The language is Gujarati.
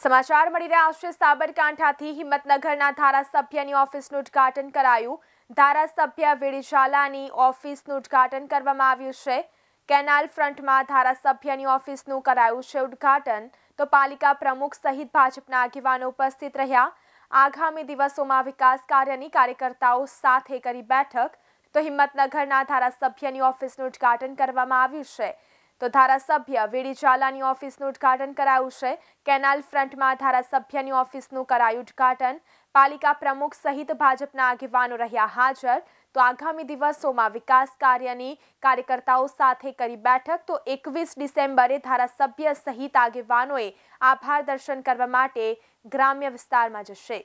સમાચાર મળી રહ્યા છે સાબરકાંઠાથી હિંમતનગરના ધારાસભ્યની ઓફિસનું ઉદઘાટન કરાયું ધારાસભ્ય વેડીશાલાની ઓફિસનું ઉદઘાટન કરવામાં આવ્યું છે કેનાલ ફ્રન્ટમાં ધારાસભ્યની ઓફિસનું કરાયું છે ઉદઘાટન તો પાલિકા પ્રમુખ સહિત ભાજપના આગેવાનો ઉપસ્થિત રહ્યા આગામી દિવસોમાં વિકાસ કાર્યની કાર્યકર્તાઓ સાથે કરી બેઠક તો હિંમતનગરના ધારાસભ્યની ઓફિસનું ઉદઘાટન કરવામાં આવ્યું છે તો ધારાસભ્ય વીડી ઝાલાની ઓફિસનું ઉદ્ઘાટન કરાયું છે કેનાલ ફ્રન્ટમાં ધારાસભ્યની ઓફિસનું કરાયું ઉદ્ઘાટન પાલિકા પ્રમુખ સહિત ભાજપના આગેવાનો રહ્યા હાજર તો આગામી દિવસોમાં વિકાસ કાર્યની કાર્યકર્તાઓ સાથે કરી બેઠક તો એકવીસ ડિસેમ્બરે ધારાસભ્ય સહિત આગેવાનોએ આભાર દર્શન કરવા માટે ગ્રામ્ય વિસ્તારમાં જશે